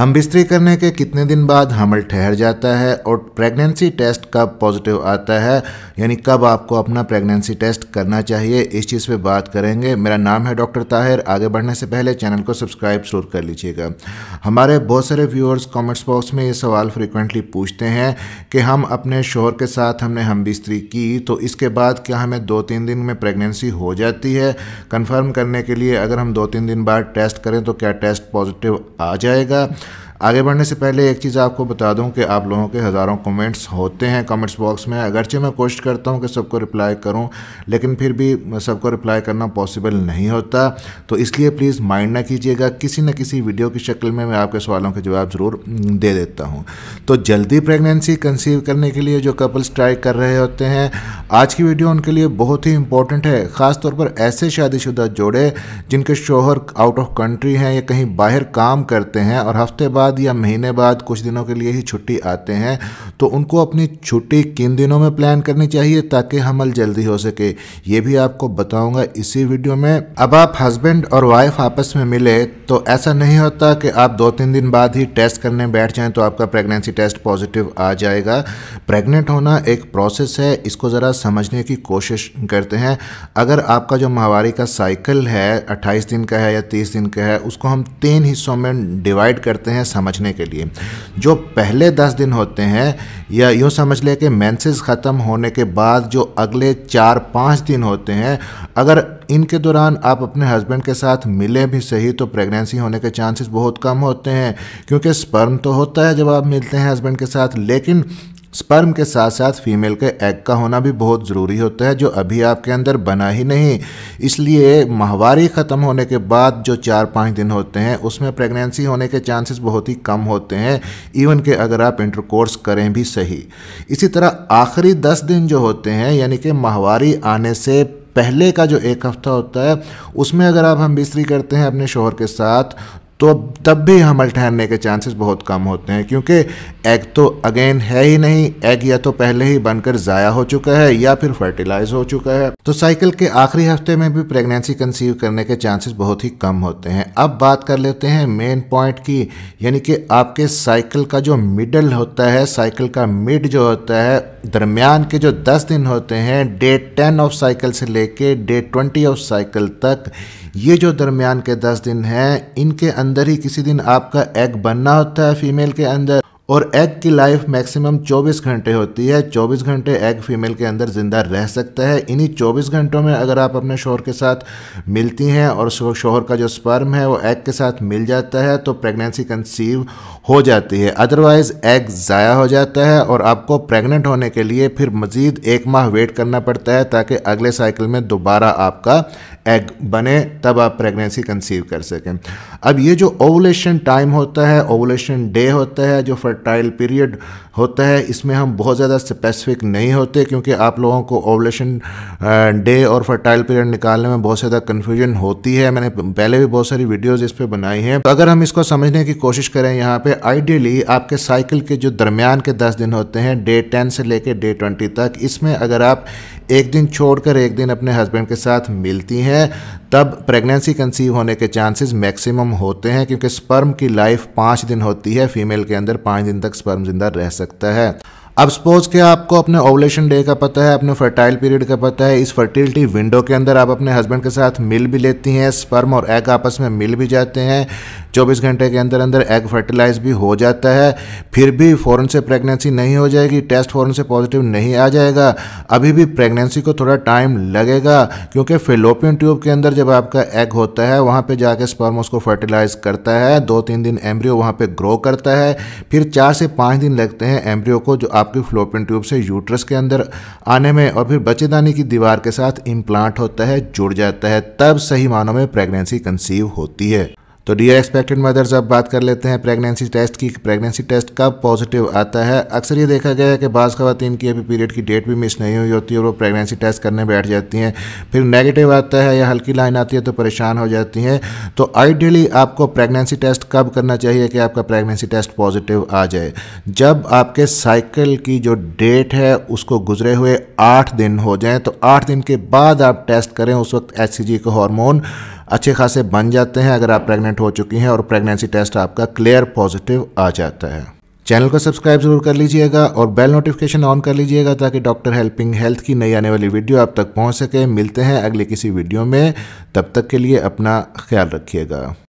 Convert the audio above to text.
हम बिस्तरी करने के कितने दिन बाद हमल ठहर जाता है और प्रेगनेंसी टेस्ट कब पॉजिटिव आता है यानी कब आपको अपना प्रेगनेंसी टेस्ट करना चाहिए इस चीज़ पे बात करेंगे मेरा नाम है डॉक्टर ताहिर आगे बढ़ने से पहले चैनल को सब्सक्राइब ज़रूर कर लीजिएगा हमारे बहुत सारे व्यूअर्स कमेंट्स बॉक्स में ये सवाल फ्रिक्वेंटली पूछते हैं कि हम अपने शोहर के साथ हमने हम बिस्तरी की तो इसके बाद क्या हमें दो तीन दिन में प्रेगनेंसी हो जाती है कन्फर्म करने के लिए अगर हम दो तीन दिन बाद टेस्ट करें तो क्या टेस्ट पॉजिटिव आ जाएगा आगे बढ़ने से पहले एक चीज़ आपको बता दूं कि आप लोगों के हज़ारों कमेंट्स होते हैं कमेंट्स बॉक्स में अगरचे मैं कोशिश करता हूं कि सबको रिप्लाई करूं लेकिन फिर भी सबको रिप्लाई करना पॉसिबल नहीं होता तो इसलिए प्लीज़ माइंड ना कीजिएगा किसी न किसी वीडियो की शक्ल में मैं आपके सवालों के जवाब ज़रूर दे देता हूँ तो जल्दी प्रेगनेंसी कंसीव करने के लिए जो कपल्स ट्राई कर रहे होते हैं आज की वीडियो उनके लिए बहुत ही इंपॉर्टेंट है ख़ासतौर पर ऐसे शादीशुदा जोड़े जिनके शोहर आउट ऑफ कंट्री हैं या कहीं बाहर काम करते हैं और हफ्ते बाद बाद या महीने बाद कुछ दिनों के लिए ही छुट्टी आते हैं तो उनको अपनी छुट्टी किन दिनों में प्लान करनी चाहिए ताकि हमल जल्दी हो सके ये भी आपको बताऊंगा इसी वीडियो में अब आप हस्बैंड और वाइफ आपस में मिले तो ऐसा नहीं होता कि आप दो तीन दिन बाद ही टेस्ट करने बैठ जाएं तो आपका प्रेगनेंसी टेस्ट पॉजिटिव आ जाएगा प्रेग्नेंट होना एक प्रोसेस है इसको ज़रा समझने की कोशिश करते हैं अगर आपका जो माहवारी का साइकिल है अट्ठाईस दिन का है या तीस दिन का है उसको हम तीन हिस्सों में डिवाइड करते हैं समझने के लिए जो पहले दस दिन होते हैं या यूँ समझ लें कि मैंसेज ख़त्म होने के बाद जो अगले चार पाँच दिन होते हैं अगर इनके दौरान आप अपने हस्बैंड के साथ मिले भी सही तो प्रेगनेंसी होने के चांसेस बहुत कम होते हैं क्योंकि स्पर्म तो होता है जब आप मिलते हैं हस्बैंड के साथ लेकिन स्पर्म के साथ साथ फीमेल के एग का होना भी बहुत ज़रूरी होता है जो अभी आपके अंदर बना ही नहीं इसलिए माहवारी ख़त्म होने के बाद जो चार पाँच दिन होते हैं उसमें प्रेगनेंसी होने के चांसेस बहुत ही कम होते हैं इवन के अगर आप इंटरकोर्स करें भी सही इसी तरह आखिरी दस दिन जो होते हैं यानी कि माहवारी आने से पहले का जो एक हफ़्ता होता है उसमें अगर आप हम बिस्तरी करते हैं अपने शोहर के साथ तो तब भी हमल ठहरने के चांसेस बहुत कम होते हैं क्योंकि एग तो अगेन है ही नहीं एग या तो पहले ही बनकर ज़ाया हो चुका है या फिर फर्टिलाइज हो चुका है तो साइकिल के आखिरी हफ्ते में भी प्रेगनेंसी कंसीव करने के चांसेस बहुत ही कम होते हैं अब बात कर लेते हैं मेन पॉइंट की यानी कि आपके साइकिल का जो मिडल होता है साइकिल का मिड जो होता है दरमियान के जो दस दिन होते हैं डे टेन ऑफ साइकिल से लेके डे ट्वेंटी ऑफ साइकिल तक ये जो दरमियान के दस दिन हैं इनके अंदर ही किसी दिन आपका एग बनना होता है फीमेल के अंदर और एग की लाइफ मैक्सिमम 24 घंटे होती है 24 घंटे एग फीमेल के अंदर ज़िंदा रह सकता है इन्हीं 24 घंटों में अगर आप अपने शोहर के साथ मिलती हैं और शोहर का जो स्पर्म है वो एग के साथ मिल जाता है तो प्रेगनेंसी कंसीव हो जाती है अदरवाइज़ एग ज़ाया हो जाता है और आपको प्रेग्नेंट होने के लिए फिर मज़ीद एक माह वेट करना पड़ता है ताकि अगले साइकिल में दोबारा आपका एग बने तब आप प्रेगनेंसी कंसीव कर सकें अब ये जो ओवलेशन टाइम होता है ओवलेशन डे होता है जो फर्ट फर्टाइल पीरियड होता है इसमें हम बहुत ज़्यादा स्पेसिफिक नहीं होते क्योंकि आप लोगों को ओवलेशन डे और फर्टाइल पीरियड निकालने में बहुत ज़्यादा कन्फ्यूजन होती है मैंने पहले भी बहुत सारी वीडियोज़ इस पर बनाई हैं तो अगर हम इसको समझने की कोशिश करें यहाँ पर आइडियली आपके साइकिल के जो दरमियान के दस दिन होते हैं डे टेन से लेकर डे ट्वेंटी तक इसमें अगर आप एक दिन छोड़कर एक दिन अपने हस्बैंड के साथ मिलती हैं तब प्रेगनेंसी कंसीव होने के चांसेस मैक्सिमम होते हैं क्योंकि स्पर्म की लाइफ पाँच दिन होती है फीमेल के अंदर पाँच दिन तक स्पर्म जिंदा रह सकता है अब सपोज के आपको अपने ओवलेशन डे का पता है अपने फर्टाइल पीरियड का पता है इस फर्टिलिटी विंडो के अंदर आप अपने हस्बैंड के साथ मिल भी लेती हैं स्पर्म और एग आपस में मिल भी जाते हैं 24 घंटे के अंदर अंदर एग फर्टिलाइज भी हो जाता है फिर भी फ़ौरन से प्रेगनेंसी नहीं हो जाएगी टेस्ट फ़ौरन से पॉजिटिव नहीं आ जाएगा अभी भी प्रेगनेंसी को थोड़ा टाइम लगेगा क्योंकि फेलोपियन ट्यूब के अंदर जब आपका एग होता है वहाँ पर जाके स्पर्म उसको फर्टिलाइज करता है दो तीन दिन एम्ब्रियो वहाँ पर ग्रो करता है फिर चार से पाँच दिन लगते हैं एम्ब्रियो को जो आप आपके फ्लोपिन ट्यूब से यूट्रस के अंदर आने में और फिर बच्चेदानी की दीवार के साथ इम्प्लांट होता है जुड़ जाता है तब सही मानों में प्रेगनेंसी कंसीव होती है तो डियर एक्सपेक्टेड मदर्स अब बात कर लेते हैं प्रेगनेंसी टेस्ट की प्रेगनेंसी टेस्ट कब पॉजिटिव आता है अक्सर ये देखा गया है कि बाज़ खातन की अभी पीरियड की डेट भी मिस नहीं हुई होती है और वो प्रेगनेंसी टेस्ट करने बैठ जाती हैं फिर नेगेटिव आता है या हल्की लाइन आती है तो परेशान हो जाती हैं तो आइडियली आपको प्रेगनेंसी टेस्ट कब करना चाहिए कि आपका प्रेगनेंसी टेस्ट पॉजिटिव आ जाए जब आपके साइकिल की जो डेट है उसको गुजरे हुए आठ दिन हो जाएँ तो आठ दिन के बाद आप टेस्ट करें उस वक्त एच सी का हॉर्मोन अच्छे खासे बन जाते हैं अगर आप प्रेग्नेंट हो चुकी हैं और प्रेगनेंसी टेस्ट आपका क्लियर पॉजिटिव आ जाता है चैनल को सब्सक्राइब जरूर कर लीजिएगा और बेल नोटिफिकेशन ऑन कर लीजिएगा ताकि डॉक्टर हेल्पिंग हेल्थ की नई आने वाली वीडियो आप तक पहुंच सके मिलते हैं अगले किसी वीडियो में तब तक के लिए अपना ख्याल रखिएगा